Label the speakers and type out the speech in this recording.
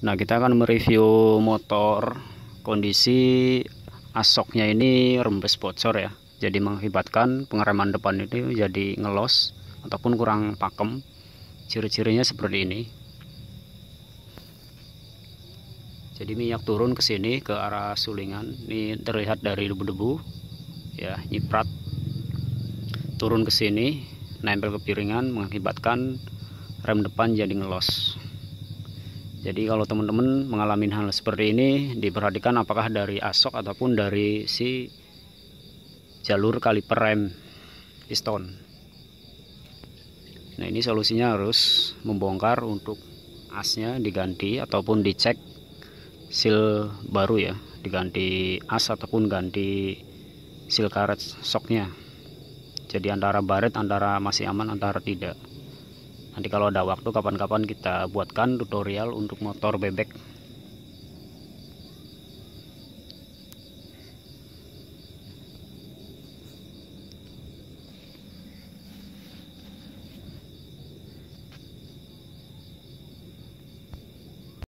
Speaker 1: Nah kita akan mereview motor kondisi asoknya ini rembes bocor ya jadi mengakibatkan pengereman depan ini jadi ngelos ataupun kurang pakem ciri-cirinya seperti ini jadi minyak turun ke sini ke arah sulingan ini terlihat dari debu-debu ya nyiprat turun ke sini nempel ke piringan mengakibatkan rem depan jadi ngelos jadi kalau teman-teman mengalami hal seperti ini diperhatikan apakah dari asok ataupun dari si jalur kaliper rem piston. Nah ini solusinya harus membongkar untuk asnya diganti ataupun dicek seal baru ya diganti as ataupun ganti seal karet soknya jadi antara baret antara masih aman antara tidak nanti kalau ada waktu kapan-kapan kita buatkan tutorial untuk motor bebek